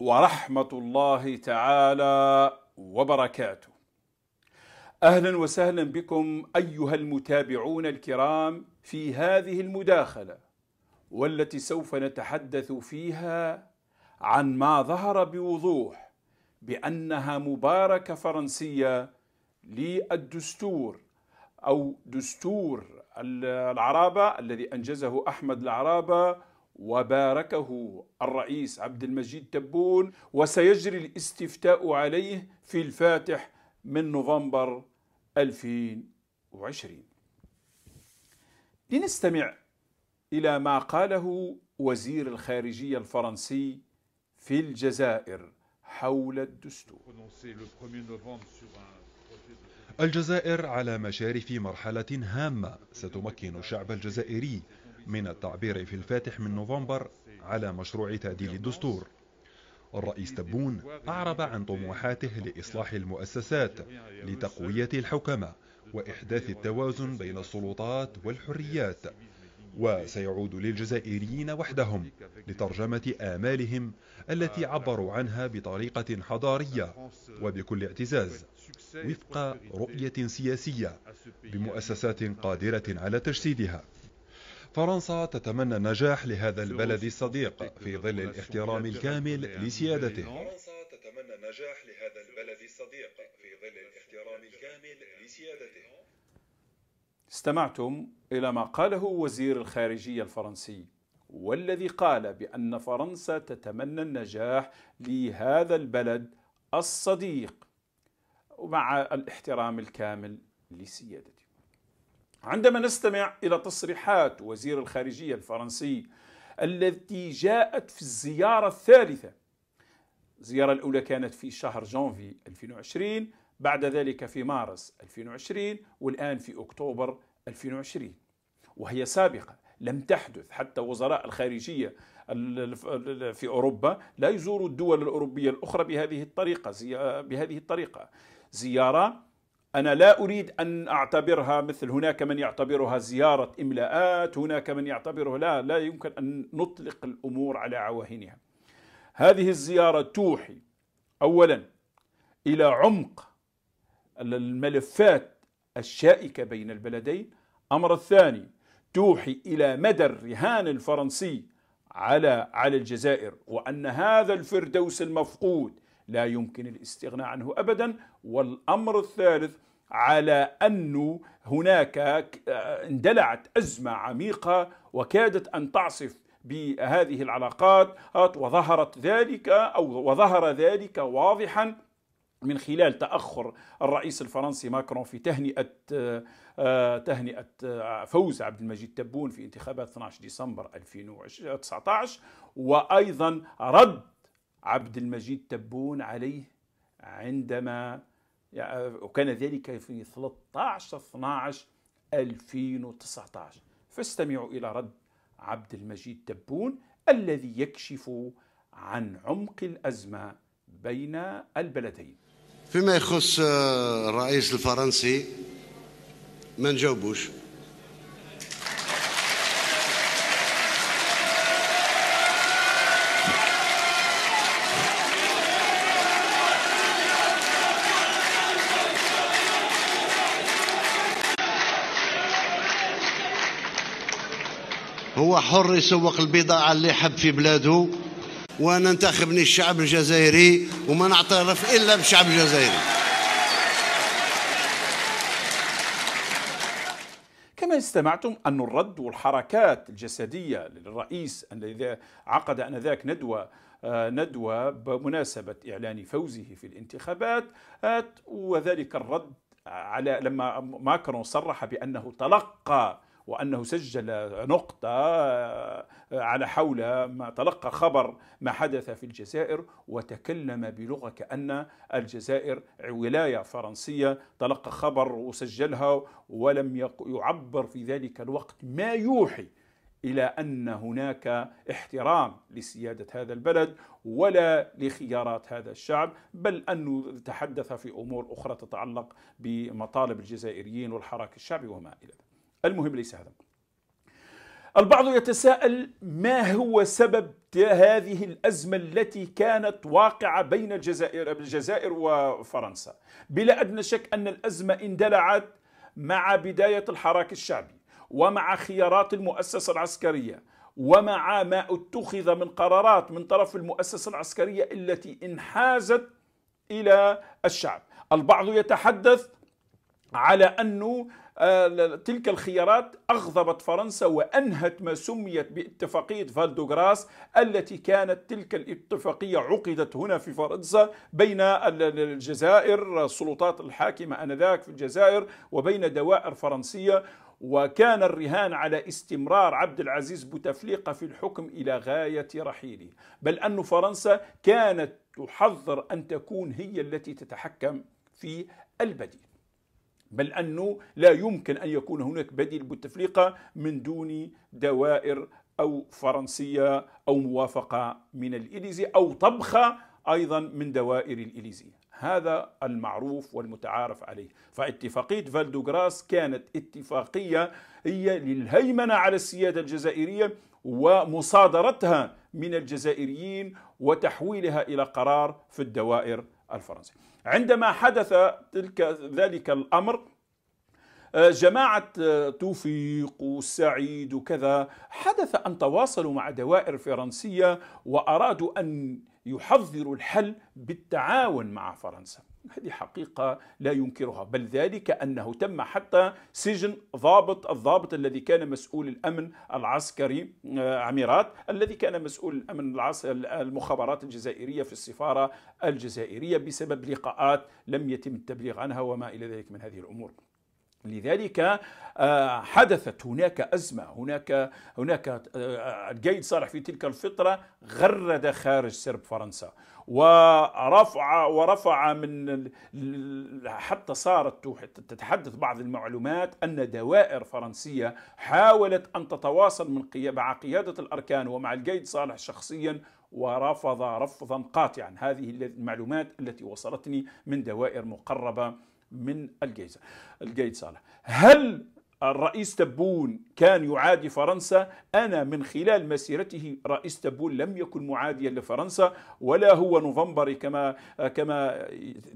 ورحمة الله تعالى وبركاته. أهلا وسهلا بكم أيها المتابعون الكرام في هذه المداخلة والتي سوف نتحدث فيها عن ما ظهر بوضوح بأنها مباركة فرنسية للدستور أو دستور العرابة الذي أنجزه أحمد العرابة وباركه الرئيس عبد المجيد تبون وسيجري الاستفتاء عليه في الفاتح من نوفمبر 2020 لنستمع إلى ما قاله وزير الخارجية الفرنسي في الجزائر حول الدستور الجزائر على مشارف مرحلة هامة ستمكن الشعب الجزائري من التعبير في الفاتح من نوفمبر على مشروع تعديل الدستور الرئيس تبون أعرب عن طموحاته لإصلاح المؤسسات لتقوية الحكمة وإحداث التوازن بين السلطات والحريات وسيعود للجزائريين وحدهم لترجمة آمالهم التي عبروا عنها بطريقة حضارية وبكل اعتزاز وفق رؤية سياسية بمؤسسات قادرة على تجسيدها فرنسا تتمنى النجاح لهذا البلد الصديق في ظل الاحترام الكامل لسيادته فرنسا تتمنى النجاح لهذا البلد الصديق في ظل الاحترام الكامل لسيادته استمعتم إلى ما قاله وزير الخارجية الفرنسي والذي قال بأن فرنسا تتمنى النجاح لهذا البلد الصديق مع الاحترام الكامل لسيادته عندما نستمع إلى تصريحات وزير الخارجية الفرنسي التي جاءت في الزيارة الثالثة الزيارة الأولى كانت في شهر جانفي 2020 بعد ذلك في مارس 2020 والآن في أكتوبر 2020 وهي سابقة لم تحدث حتى وزراء الخارجية في أوروبا لا يزوروا الدول الأوروبية الأخرى بهذه الطريقة بهذه الطريقة زيارة أنا لا أريد أن أعتبرها مثل هناك من يعتبرها زيارة إملاءات هناك من يعتبرها لا لا يمكن أن نطلق الأمور على عواهنها هذه الزيارة توحي أولا إلى عمق الملفات الشائكة بين البلدين أمر الثاني توحي إلى مدى الرهان الفرنسي على على الجزائر وأن هذا الفردوس المفقود لا يمكن الاستغناء عنه ابدا والامر الثالث على أن هناك اندلعت أزمة عميقة وكادت أن تعصف بهذه العلاقات وظهرت ذلك أو وظهر ذلك واضحا من خلال تأخر الرئيس الفرنسي ماكرون في تهنئة آه، تهنئة آه، فوز عبد المجيد تبون في انتخابات 12 ديسمبر 2019 وأيضا رد عبد المجيد تبون عليه عندما وكان ذلك في 13 12 2019 فاستمعوا إلى رد عبد المجيد تبون الذي يكشف عن عمق الأزمة بين البلدين فيما يخص آه، الرئيس الفرنسي ما نجاوبوش هو حر يسوق البضاعة اللي يحب في بلاده وانا انتخبني الشعب الجزائري وما نعترف الا بالشعب الجزائري كما استمعتم أن الرد والحركات الجسدية للرئيس الذي عقد أنذاك ندوة آه، ندوة بمناسبة إعلان فوزه في الانتخابات وذلك الرد على لما ماكرون صرح بأنه تلقى وأنه سجل نقطة آه، على حول ما تلقى خبر ما حدث في الجزائر وتكلم بلغة كأن الجزائر ولاية فرنسية تلقى خبر وسجلها ولم يعبر في ذلك الوقت ما يوحي الى ان هناك احترام لسياده هذا البلد ولا لخيارات هذا الشعب، بل انه تحدث في امور اخرى تتعلق بمطالب الجزائريين والحراك الشعبي وما الى ذلك. المهم ليس هذا البعض يتساءل ما هو سبب هذه الأزمة التي كانت واقعة بين الجزائر, الجزائر وفرنسا بلا أدنى شك أن الأزمة اندلعت مع بداية الحراك الشعبي ومع خيارات المؤسسة العسكرية ومع ما اتخذ من قرارات من طرف المؤسسة العسكرية التي انحازت إلى الشعب البعض يتحدث على أنه آه، تلك الخيارات أغضبت فرنسا وأنهت ما سميت باتفاقية فالدوغراس التي كانت تلك الاتفاقية عقدت هنا في فرنسا بين الجزائر السلطات الحاكمة أنذاك في الجزائر وبين دوائر فرنسية وكان الرهان على استمرار عبد العزيز بوتفليقة في الحكم إلى غاية رحيله بل أن فرنسا كانت تحذر أن تكون هي التي تتحكم في البديل بل أنه لا يمكن أن يكون هناك بديل بوتفليقه من دون دوائر أو فرنسية أو موافقة من الإليزي أو طبخة أيضا من دوائر الإليزي هذا المعروف والمتعارف عليه فاتفاقية فالدوغراس كانت اتفاقية هي للهيمنة على السيادة الجزائرية ومصادرتها من الجزائريين وتحويلها إلى قرار في الدوائر الفرنسية عندما حدث تلك ذلك الامر آه، جماعة آه، توفيق وسعيد وكذا حدث أن تواصلوا مع دوائر فرنسية وأرادوا أن يحضروا الحل بالتعاون مع فرنسا هذه حقيقة لا ينكرها بل ذلك أنه تم حتى سجن ضابط الضابط الذي كان مسؤول الأمن العسكري آه، عميرات الذي كان مسؤول الأمن المخابرات الجزائرية في السفارة الجزائرية بسبب لقاءات لم يتم التبليغ عنها وما إلى ذلك من هذه الأمور لذلك آه، حدثت هناك أزمة هناك هناك آه، الجيد صالح في تلك الفترة غرد خارج سرب فرنسا ورفع ورفع من حتى صارت تتحدث بعض المعلومات ان دوائر فرنسيه حاولت ان تتواصل من مع قياده الاركان ومع القيد صالح شخصيا ورفض رفضا قاطعا هذه المعلومات التي وصلتني من دوائر مقربه من الجيزه القيد صالح هل الرئيس تبون كان يعادي فرنسا أنا من خلال مسيرته رئيس تبون لم يكن معاديا لفرنسا ولا هو نوفمبري كما كما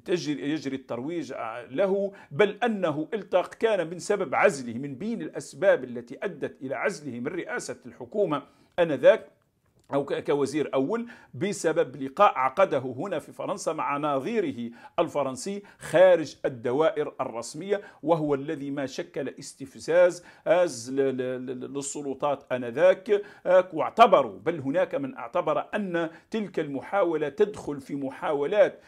تجري يجري الترويج له بل أنه التق كان من سبب عزله من بين الأسباب التي أدت إلى عزله من رئاسة الحكومة أنذاك أو كوزير أول بسبب لقاء عقده هنا في فرنسا مع نظيره الفرنسي خارج الدوائر الرسمية وهو الذي ما شكل استفزاز للسلطات آنذاك واعتبروا بل هناك من اعتبر أن تلك المحاولة تدخل في محاولات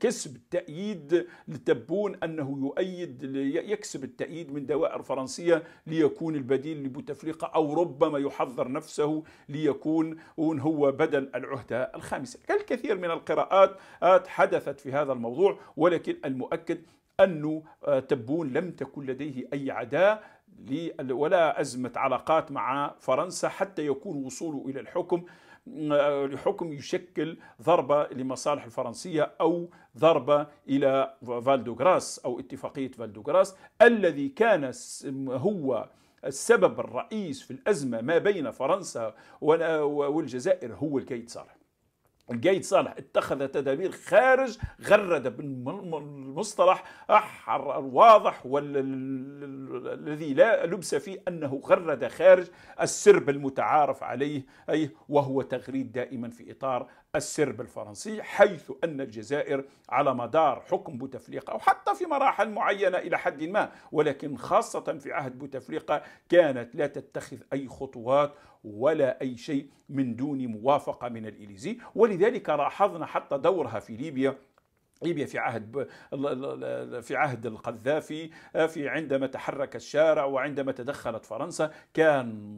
كسب التأييد لتبون أنه يؤيد يكسب التأييد من دوائر فرنسية ليكون البديل لبوتفليقة أو ربما يحضر نفسه ليكون وان هو بدل العهده الخامسه الكثير من القراءات حدثت في هذا الموضوع ولكن المؤكد أن تبون لم تكن لديه أي عداء ولا أزمة علاقات مع فرنسا حتى يكون وصوله إلى الحكم لحكم يشكل ضربة لمصالح الفرنسية أو ضربة إلى فالدوغراس أو اتفاقية فالدوغراس الذي كان هو السبب الرئيس في الأزمة ما بين فرنسا والجزائر هو الكيد صالح القايد صالح اتخذ تدابير خارج غرد بالمصطلح الواضح والذي لا لبس فيه انه غرد خارج السرب المتعارف عليه اي وهو تغريد دائما في اطار السرب الفرنسي حيث ان الجزائر على مدار حكم بوتفليقه او حتى في مراحل معينه الى حد ما ولكن خاصه في عهد بوتفليقه كانت لا تتخذ اي خطوات ولا أي شيء من دون موافقة من الإليزي ولذلك لاحظنا حتى دورها في ليبيا ليبيا في عهد في عهد القذافي آه، في عندما تحرك الشارع وعندما تدخلت فرنسا كان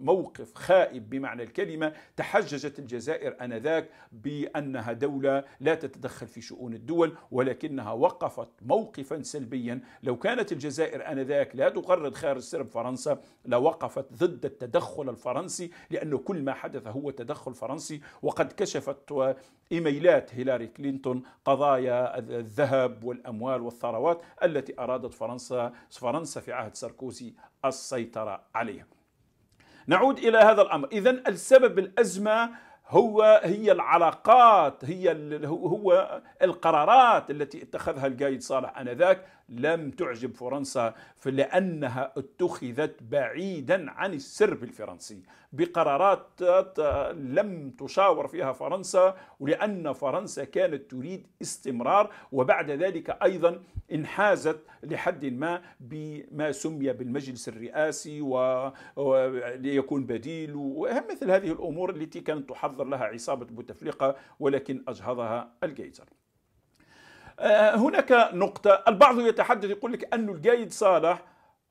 موقف خائب بمعنى الكلمه تحججت الجزائر انذاك بانها دوله لا تتدخل في شؤون الدول ولكنها وقفت موقفا سلبيا لو كانت الجزائر انذاك لا تقرض خارج سرب فرنسا لوقفت ضد التدخل الفرنسي لانه كل ما حدث هو تدخل فرنسي وقد كشفت إيميلات هيلاري كلينتون قضايا الذهب والأموال والثروات التي أرادت فرنسا فرنسا في عهد ساركوزي السيطرة عليها نعود إلى هذا الأمر إذا السبب الأزمة هو هي العلاقات هي هو القرارات التي اتخذها القايد صالح انذاك لم تعجب فرنسا لأنها اتخذت بعيدا عن السرب الفرنسي بقرارات آه، لم تشاور فيها فرنسا ولأن فرنسا كانت تريد استمرار وبعد ذلك أيضا انحازت لحد ما بما سمي بالمجلس الرئاسي وليكون بديل ومثل هذه الأمور التي كانت تحضر لها عصابة بوتفليقة ولكن أجهضها الجيزر آه، هناك نقطة البعض يتحدث يقول لك أن الجايد صالح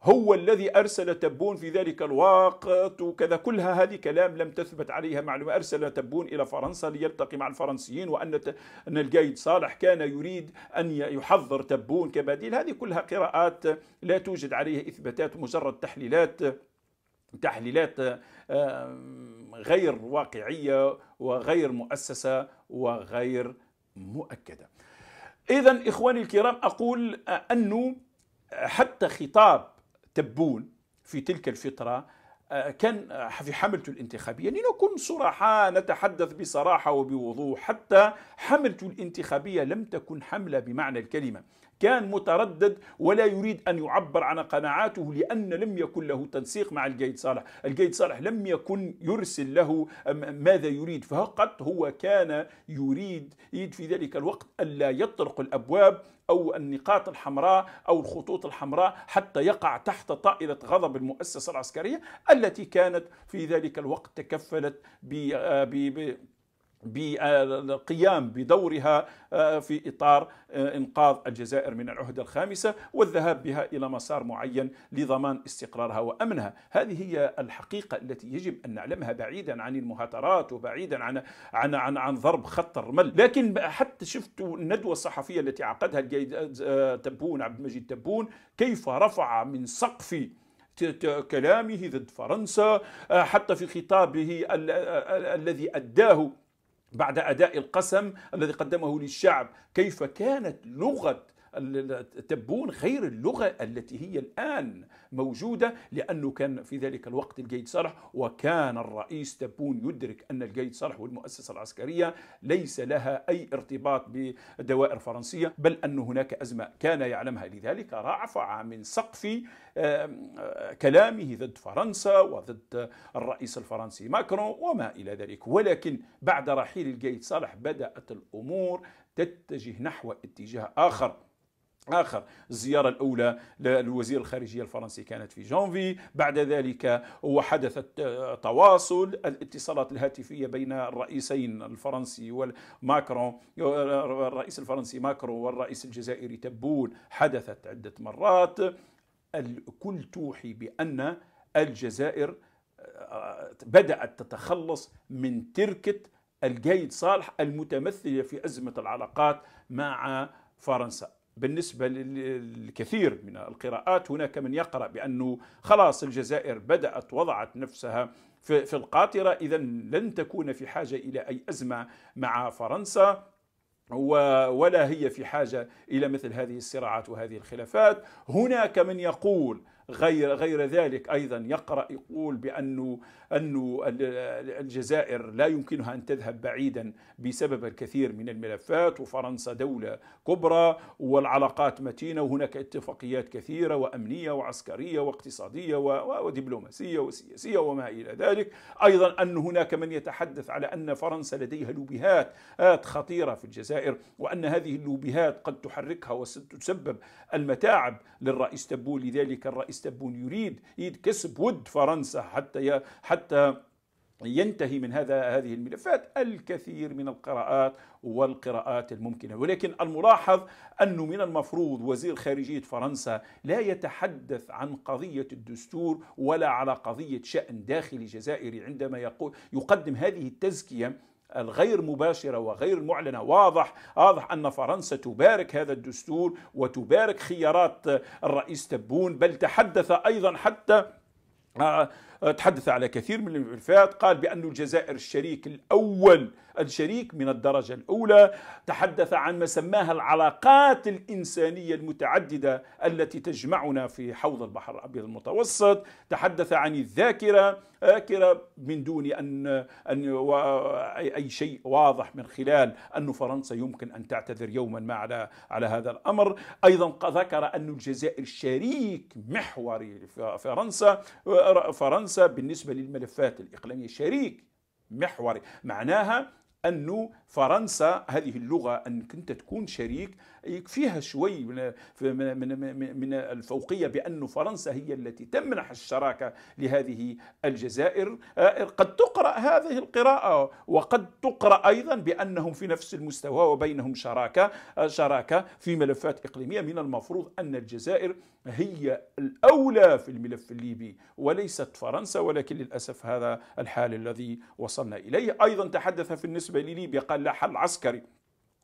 هو الذي أرسل تبون في ذلك الوقت وكذا كلها هذه كلام لم تثبت عليها معلومة أرسل تبون إلى فرنسا ليلتقي مع الفرنسيين وأن أن الجايد صالح كان يريد أن يحضر تبون كبديل هذه كلها قراءات لا توجد عليها إثباتات مجرد تحليلات تحليلات آه، غير واقعية وغير مؤسسة وغير مؤكدة اذا اخواني الكرام اقول انه حتى خطاب تبون في تلك الفتره آه، كان في حملته الانتخابية لنكن صرحاء نتحدث بصراحة وبوضوح حتى حملته الانتخابية لم تكن حملة بمعنى الكلمة كان متردد ولا يريد أن يعبر عن قناعاته لأن لم يكن له تنسيق مع الجيد صالح الجيد صالح لم يكن يرسل له ماذا يريد فقط هو كان يريد في ذلك الوقت ألا يطرق الأبواب أو النقاط الحمراء أو الخطوط الحمراء حتى يقع تحت طائلة غضب المؤسسة العسكرية التي كانت في ذلك الوقت تكفلت ب آه، بالقيام بدورها آه، في اطار آه، انقاذ الجزائر من العهده الخامسه والذهاب بها الى مسار معين لضمان استقرارها وامنها، هذه هي الحقيقه التي يجب ان نعلمها بعيدا عن المهاترات وبعيدا عن عن عن, عن ضرب خط الرمل، لكن حتى شفت الندوه الصحفيه التي عقدها آه، تبون عبد المجيد تبون كيف رفع من سقف كلامه ضد فرنسا حتى في خطابه الذي اداه بعد أداء القسم الذي قدمه للشعب كيف كانت لغة تبون غير اللغة التي هي الآن موجودة لأنه كان في ذلك الوقت الجيد صالح وكان الرئيس تبون يدرك أن الجيد صالح والمؤسسة العسكرية ليس لها أي ارتباط بدوائر فرنسية بل أن هناك أزمة كان يعلمها لذلك رفع من سقف كلامه ضد فرنسا وضد الرئيس الفرنسي ماكرون وما إلى ذلك ولكن بعد رحيل الجيد صالح بدأت الأمور تتجه نحو اتجاه آخر آخر الزيارة الأولى للوزير الخارجية الفرنسي كانت في جانفي بعد ذلك وحدث التواصل الاتصالات الهاتفية بين الرئيسين الفرنسي والماكرون الرئيس الفرنسي ماكرون والرئيس الجزائري تبون حدثت عدة مرات الكل توحي بأن الجزائر آه، بدأت تتخلص من تركة الجيد صالح المتمثلة في أزمة العلاقات مع فرنسا بالنسبة للكثير من القراءات هناك من يقرأ بأنه خلاص الجزائر بدأت وضعت نفسها في القاطرة إذا لن تكون في حاجة إلى أي أزمة مع فرنسا ولا هي في حاجة إلى مثل هذه الصراعات وهذه الخلافات هناك من يقول غير غير ذلك ايضا يقرا يقول بانه انه الجزائر لا يمكنها ان تذهب بعيدا بسبب الكثير من الملفات وفرنسا دوله كبرى والعلاقات متينه وهناك اتفاقيات كثيره وامنيه وعسكريه واقتصاديه ودبلوماسيه وسياسيه وما الى ذلك ايضا ان هناك من يتحدث على ان فرنسا لديها لوبيهات خطيره في الجزائر وان هذه اللوبيهات قد تحركها وتسبب المتاعب للرئيس تبو لذلك الرئيس يستبون يريد يكسب ود فرنسا حتى حتى ينتهي من هذا هذه الملفات الكثير من القراءات والقراءات الممكنه، ولكن الملاحظ انه من المفروض وزير خارجيه فرنسا لا يتحدث عن قضيه الدستور ولا على قضيه شان داخلي جزائري عندما يقول يقدم هذه التزكيه الغير مباشرة وغير معلنة واضح واضح أن فرنسا تبارك هذا الدستور وتبارك خيارات الرئيس تبون بل تحدث أيضا حتى آه، آه، تحدث على كثير من الملفات قال بأن الجزائر الشريك الأول الشريك من الدرجة الأولى تحدث عن ما سماها العلاقات الإنسانية المتعددة التي تجمعنا في حوض البحر الأبيض المتوسط تحدث عن الذاكرة آكرة من دون أن, أن أي شيء واضح من خلال أن فرنسا يمكن أن تعتذر يوما ما على, على هذا الأمر أيضا ذكر أن الجزائر شريك محوري فرنسا فرنسا بالنسبة للملفات الإقليمية شريك محوري معناها انه فرنسا هذه اللغه انك انت تكون شريك فيها شوي من من من الفوقيه بانه فرنسا هي التي تمنح الشراكه لهذه الجزائر آه، قد تقرا هذه القراءه وقد تقرا ايضا بانهم في نفس المستوى وبينهم شراكه آه، شراكه في ملفات اقليميه من المفروض ان الجزائر هي الأولى في الملف الليبي وليست فرنسا ولكن للأسف هذا الحال الذي وصلنا إليه أيضا تحدث في النسبة لليبيا قال لا حل عسكري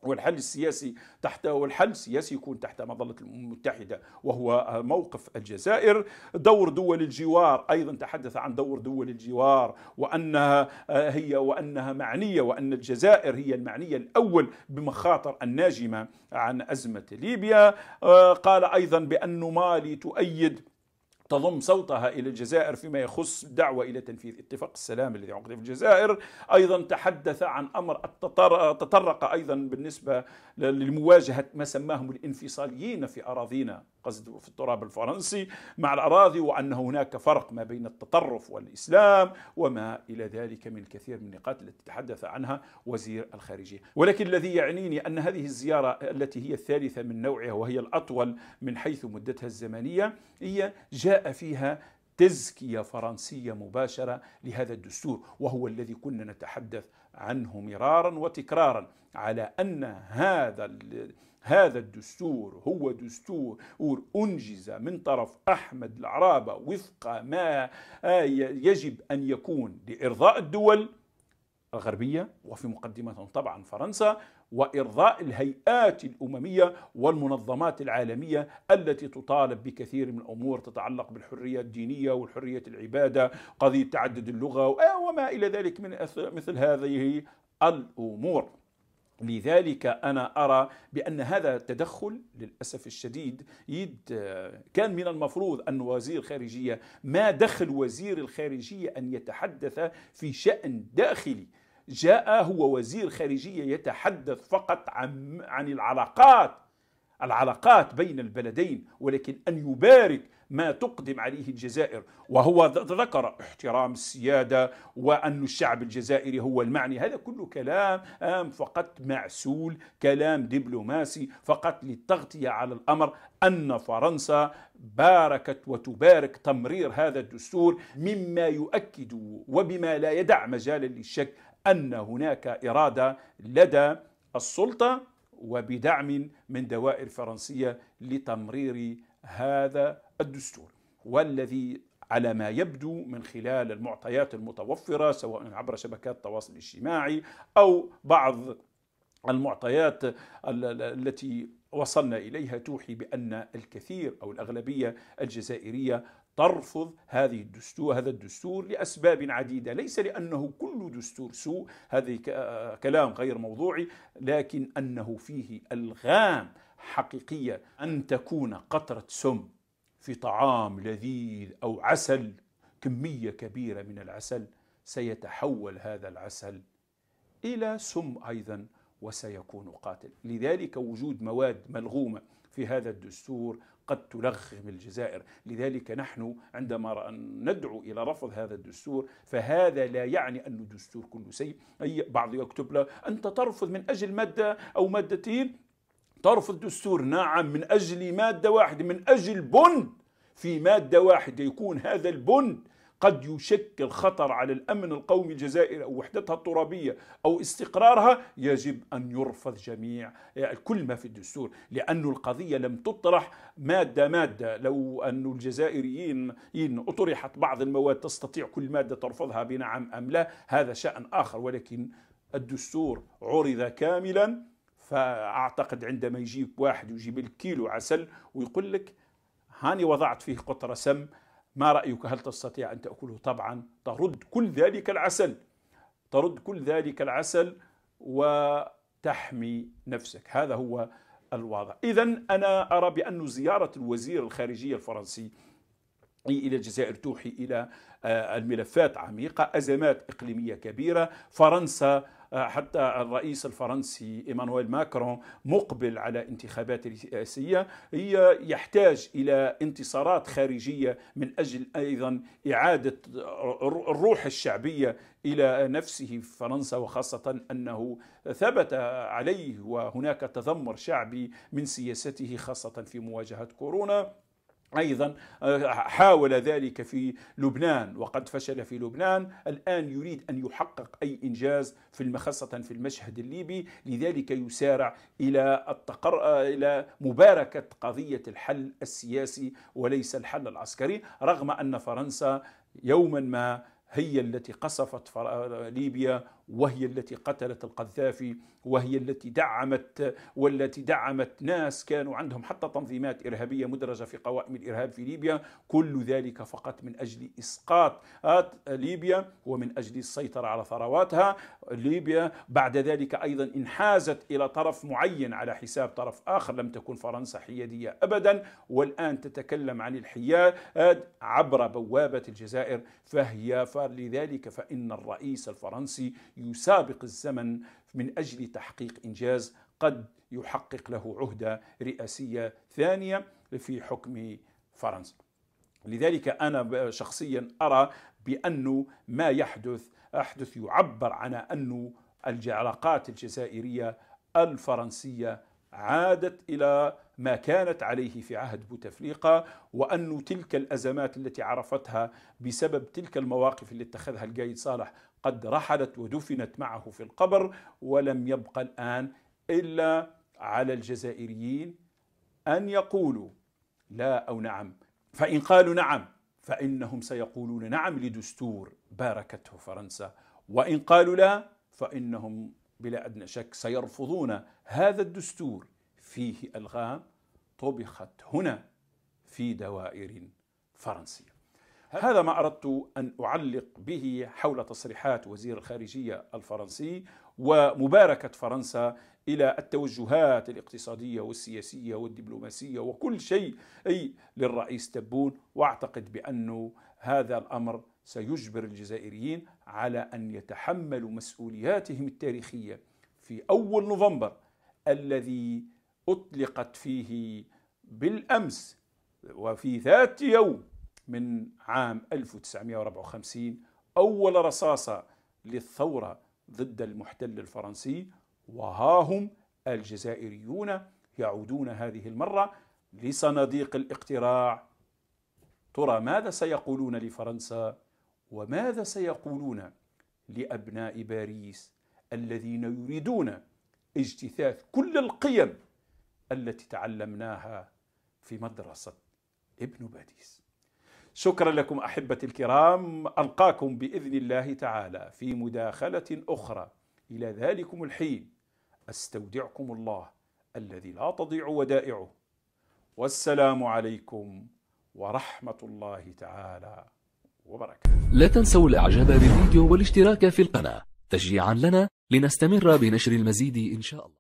والحل السياسي تحت والحل السياسي يكون تحت مظلة الأمم المتحدة وهو موقف الجزائر دور دول الجوار أيضا تحدث عن دور دول الجوار وأنها هي وأنها معنية وأن الجزائر هي المعنية الأول بمخاطر الناجمة عن أزمة ليبيا قال أيضا بأن مالي تؤيد تضم صوتها إلى الجزائر فيما يخص الدعوة إلى تنفيذ اتفاق السلام الذي عقد في الجزائر أيضا تحدث عن أمر تطرق أيضا بالنسبة لمواجهة ما سماهم الانفصاليين في أراضينا قصد في التراب الفرنسي مع الأراضي وأن هناك فرق ما بين التطرف والإسلام وما إلى ذلك من الكثير من النقاط التي تحدث عنها وزير الخارجية ولكن الذي يعنيني أن هذه الزيارة التي هي الثالثة من نوعها وهي الأطول من حيث مدتها الزمنية هي جاء فيها تزكية فرنسية مباشرة لهذا الدستور وهو الذي كنا نتحدث عنه مرارا وتكرارا على أن هذا هذا الدستور هو دستور أنجز من طرف أحمد العرابة وفق ما آه، يجب أن يكون لإرضاء الدول الغربية وفي مقدمة طبعا فرنسا وإرضاء الهيئات الأممية والمنظمات العالمية التي تطالب بكثير من الأمور تتعلق بالحرية الدينية والحرية العبادة قضية تعدد اللغة آه، وما إلى ذلك من مثل هذه الأمور لذلك أنا أرى بأن هذا التدخل للأسف الشديد يد كان من المفروض أن وزير خارجية ما دخل وزير الخارجية أن يتحدث في شأن داخلي جاء هو وزير خارجية يتحدث فقط عن, عن العلاقات العلاقات بين البلدين ولكن أن يبارك ما تقدم عليه الجزائر وهو ذكر احترام السيادة وأن الشعب الجزائري هو المعني هذا كله كلام فقط معسول كلام دبلوماسي فقط للتغطية على الأمر أن فرنسا باركت وتبارك تمرير هذا الدستور مما يؤكد وبما لا يدع مجالا للشك أن هناك إرادة لدى السلطة وبدعم من دوائر فرنسية لتمرير هذا الدستور والذي على ما يبدو من خلال المعطيات المتوفرة سواء عبر شبكات التواصل الاجتماعي أو بعض المعطيات التي وصلنا إليها توحي بأن الكثير أو الأغلبية الجزائرية ترفض هذه الدستور هذا الدستور لأسباب عديدة ليس لأنه كل دستور سوء هذا كلام غير موضوعي لكن أنه فيه ألغام حقيقية أن تكون قطرة سم في طعام لذيذ أو عسل كمية كبيرة من العسل سيتحول هذا العسل إلى سم أيضا وسيكون قاتل لذلك وجود مواد ملغومة في هذا الدستور قد تلغم الجزائر لذلك نحن عندما ندعو إلى رفض هذا الدستور فهذا لا يعني أن الدستور كله سيء أي بعض يكتب له أنت ترفض من أجل مادة أو مادتين ترفض دستور نعم من أجل مادة واحدة من أجل بند في مادة واحدة يكون هذا البند قد يشكل خطر على الأمن القومي الجزائري أو وحدتها الترابية أو استقرارها يجب أن يرفض جميع آه، كل ما في الدستور لأن القضية لم تطرح مادة مادة لو أن الجزائريين إن أطرحت بعض المواد تستطيع كل مادة ترفضها بنعم أم لا هذا شأن آخر ولكن الدستور عرض كاملا فأعتقد عندما يجيك واحد يجيب الكيلو عسل ويقول لك هاني وضعت فيه قطرة سم ما رأيك هل تستطيع أن تأكله طبعا ترد كل ذلك العسل ترد كل ذلك العسل وتحمي نفسك هذا هو الوضع إذا أنا أرى بأن زيارة الوزير الخارجية الفرنسي إلى الجزائر توحي إلى آه، الملفات عميقة أزمات إقليمية كبيرة فرنسا آه، حتى الرئيس الفرنسي إيمانويل ماكرون مقبل على انتخابات رئاسية هي يحتاج إلى انتصارات خارجية من أجل أيضا إعادة الروح الشعبية إلى نفسه في فرنسا وخاصة أنه ثبت عليه وهناك تذمر شعبي من سياسته خاصة في مواجهة كورونا أيضا آه، حاول ذلك في لبنان وقد فشل في لبنان الآن يريد أن يحقق أي إنجاز في خاصة في المشهد الليبي لذلك يسارع إلى التقر... آه، إلى مباركة قضية الحل السياسي وليس الحل العسكري رغم أن فرنسا يوما ما هي التي قصفت آه، ليبيا وهي التي قتلت القذافي وهي التي دعمت والتي دعمت ناس كانوا عندهم حتى تنظيمات إرهابية مدرجة في قوائم الإرهاب في ليبيا كل ذلك فقط من أجل إسقاط آه، ليبيا ومن أجل السيطرة على ثرواتها ليبيا بعد ذلك أيضا انحازت إلى طرف معين على حساب طرف آخر لم تكن فرنسا حيادية أبدا والآن تتكلم عن الحياد آه، عبر بوابة الجزائر فهي فلذلك فإن الرئيس الفرنسي يسابق الزمن من اجل تحقيق انجاز قد يحقق له عهده رئاسيه ثانيه في حكم فرنسا. لذلك انا شخصيا ارى بانه ما يحدث احدث يعبر عن انه العلاقات الجزائريه الفرنسيه عادت الى ما كانت عليه في عهد بوتفليقة وأن تلك الأزمات التي عرفتها بسبب تلك المواقف التي اتخذها القايد صالح قد رحلت ودفنت معه في القبر ولم يبقى الان الا على الجزائريين ان يقولوا لا او نعم فان قالوا نعم فانهم سيقولون نعم لدستور باركته فرنسا وان قالوا لا فانهم بلا ادنى شك سيرفضون هذا الدستور فيه الغام طبخت هنا في دوائر فرنسيه هذا ما أردت أن أعلق به حول تصريحات وزير الخارجية الفرنسي ومباركة فرنسا إلى التوجهات الاقتصادية والسياسية والدبلوماسية وكل شيء أي للرئيس تبون وأعتقد بأنه هذا الأمر سيجبر الجزائريين على أن يتحملوا مسؤولياتهم التاريخية في أول نوفمبر الذي أطلقت فيه بالأمس وفي ذات يوم من عام 1954 أول رصاصة للثورة ضد المحتل الفرنسي وها هم الجزائريون يعودون هذه المرة لصناديق الاقتراع ترى ماذا سيقولون لفرنسا وماذا سيقولون لأبناء باريس الذين يريدون اجتثاث كل القيم التي تعلمناها في مدرسة ابن باريس شكرا لكم احبتي الكرام القاكم باذن الله تعالى في مداخله اخرى الى ذلكم الحين استودعكم الله الذي لا تضيع ودائعه والسلام عليكم ورحمه الله تعالى وبركاته لا تنسوا الاعجاب بالفيديو والاشتراك في القناه تشجيعا لنا لنستمر بنشر المزيد ان شاء الله